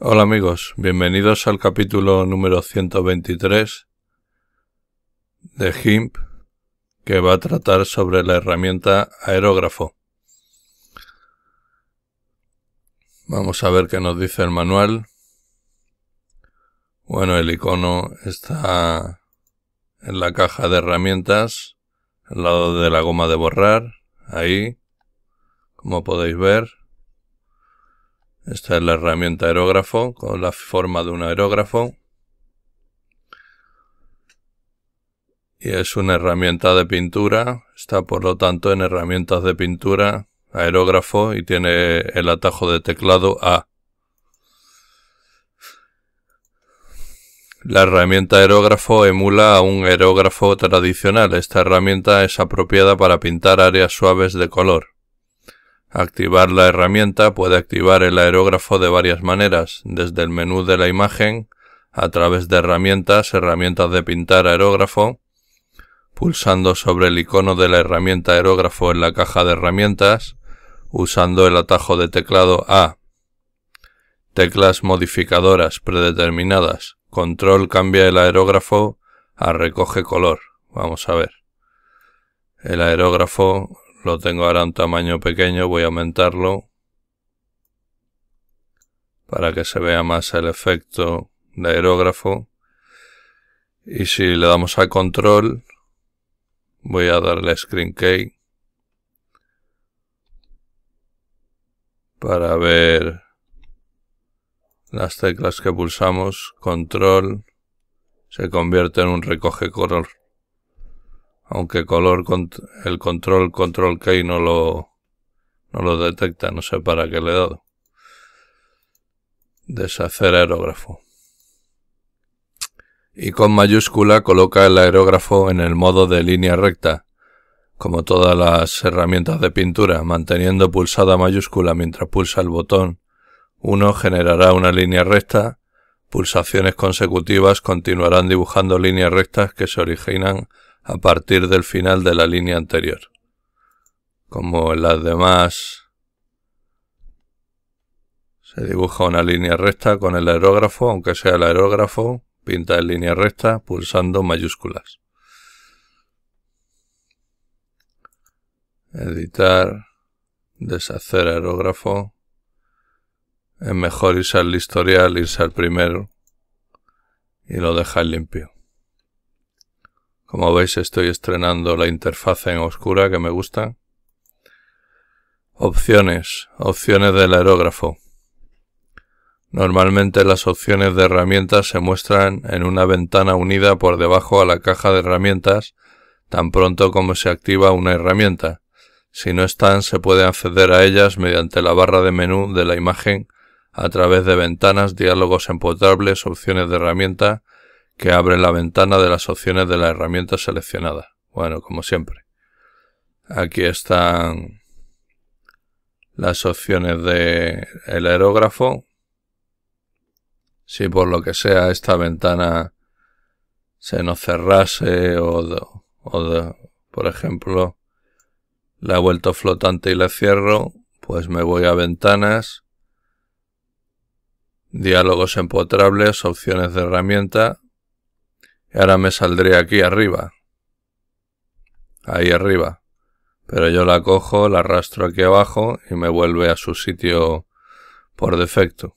Hola amigos, bienvenidos al capítulo número 123 de GIMP que va a tratar sobre la herramienta aerógrafo. Vamos a ver qué nos dice el manual. Bueno, el icono está en la caja de herramientas, al lado de la goma de borrar, ahí, como podéis ver. Esta es la herramienta aerógrafo con la forma de un aerógrafo. Y es una herramienta de pintura. Está por lo tanto en herramientas de pintura, aerógrafo y tiene el atajo de teclado A. La herramienta aerógrafo emula a un aerógrafo tradicional. Esta herramienta es apropiada para pintar áreas suaves de color. Activar la herramienta puede activar el aerógrafo de varias maneras, desde el menú de la imagen, a través de herramientas, herramientas de pintar aerógrafo, pulsando sobre el icono de la herramienta aerógrafo en la caja de herramientas, usando el atajo de teclado A, teclas modificadoras predeterminadas, control cambia el aerógrafo a recoge color, vamos a ver. El aerógrafo lo tengo ahora en tamaño pequeño, voy a aumentarlo para que se vea más el efecto de aerógrafo. Y si le damos a control, voy a darle screen key para ver las teclas que pulsamos. Control se convierte en un recoge color aunque color el control control key no lo no lo detecta, no sé para qué le he dado. Deshacer aerógrafo. Y con mayúscula coloca el aerógrafo en el modo de línea recta, como todas las herramientas de pintura, manteniendo pulsada mayúscula mientras pulsa el botón 1 generará una línea recta, pulsaciones consecutivas continuarán dibujando líneas rectas que se originan a partir del final de la línea anterior. Como en las demás se dibuja una línea recta con el aerógrafo, aunque sea el aerógrafo, pinta en línea recta pulsando mayúsculas. Editar, deshacer aerógrafo. Es mejor irse al historial, irse al primero y lo dejar limpio. Como veis estoy estrenando la interfaz en oscura que me gusta. Opciones. Opciones del aerógrafo. Normalmente las opciones de herramientas se muestran en una ventana unida por debajo a la caja de herramientas tan pronto como se activa una herramienta. Si no están, se puede acceder a ellas mediante la barra de menú de la imagen a través de ventanas, diálogos empotrables, opciones de herramienta que abre la ventana de las opciones de la herramienta seleccionada. Bueno, como siempre. Aquí están las opciones de aerógrafo. Si por lo que sea esta ventana se nos cerrase o, por ejemplo la he vuelto flotante y la cierro, pues me voy a ventanas, diálogos empotrables, opciones de herramienta y ahora me saldré aquí arriba. Ahí arriba. Pero yo la cojo, la arrastro aquí abajo y me vuelve a su sitio por defecto.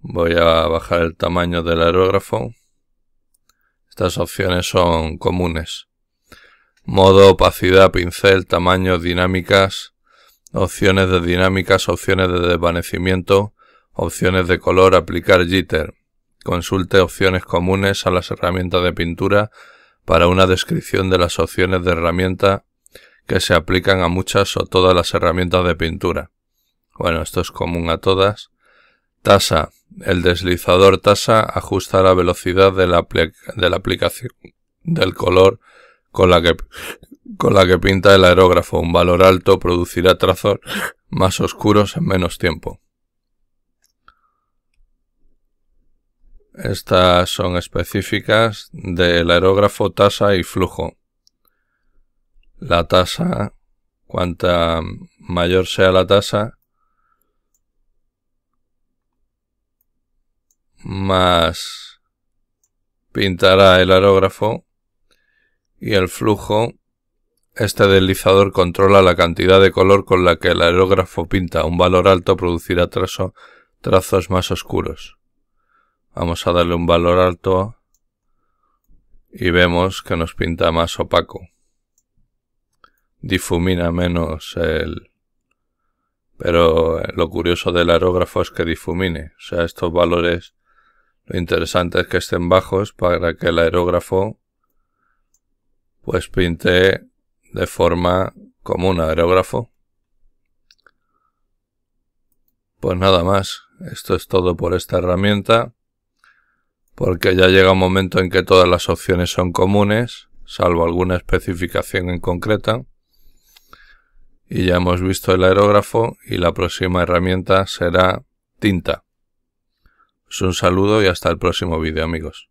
Voy a bajar el tamaño del aerógrafo. Estas opciones son comunes. Modo, opacidad, pincel, tamaño, dinámicas, opciones de dinámicas, opciones de desvanecimiento, opciones de color, aplicar jitter. Consulte opciones comunes a las herramientas de pintura para una descripción de las opciones de herramienta que se aplican a muchas o todas las herramientas de pintura. Bueno, esto es común a todas. Tasa. El deslizador tasa ajusta la velocidad de la, aplicación del color con la, con la que pinta el aerógrafo. Un valor alto producirá trazos más oscuros en menos tiempo. Estas son específicas del aerógrafo tasa y flujo. La tasa, cuanta mayor sea la tasa, más pintará el aerógrafo y el flujo. Este deslizador controla la cantidad de color con la que el aerógrafo pinta. Un valor alto producirá trazos más oscuros. Vamos a darle un valor alto y vemos que nos pinta más opaco. Difumina menos el... Pero lo curioso del aerógrafo es que difumine. O sea, estos valores lo interesante es que estén bajos para que el aerógrafo pues pinte de forma como un aerógrafo. Pues nada más, esto es todo por esta herramienta porque ya llega un momento en que todas las opciones son comunes, salvo alguna especificación en concreta. Y ya hemos visto el aerógrafo y la próxima herramienta será tinta. un saludo y hasta el próximo vídeo amigos.